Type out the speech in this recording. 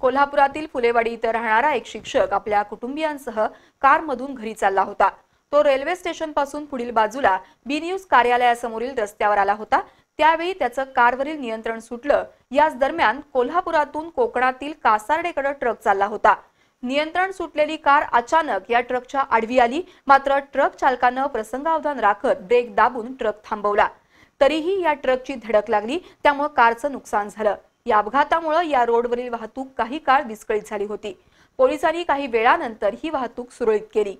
कोल्हापुरातील फुलेवाडी इथं राहणारा एक शिक्षक आपल्या कुटुंबियांसह कारमधून घरी चालला होता तो रेल्वे स्टेशन पासून पुढील बाजूला बी न्यूज कार्यालयासमोरील रस्त्यावर आला होता त्यावेळी त्याचं कारवरील नियंत्रण सुटलं याच दरम्यान कोल्हापुरातून कोकणातील कासारडेकडे ट्रक चालला होता नियंत्रण सुटलेली कार अचानक या ट्रकच्या आडवी आली मात्र ट्रक चालकानं प्रसंगावधान राखत ब्रेक दाबून ट्रक थांबवला तरीही या ट्रकची धडक लागली त्यामुळे कारचं नुकसान झालं या अपघातामुळे या रोडवरील वाहतूक काही काळ विस्कळीत झाली होती पोलिसांनी काही वेळानंतर ही वाहतूक सुरळीत केली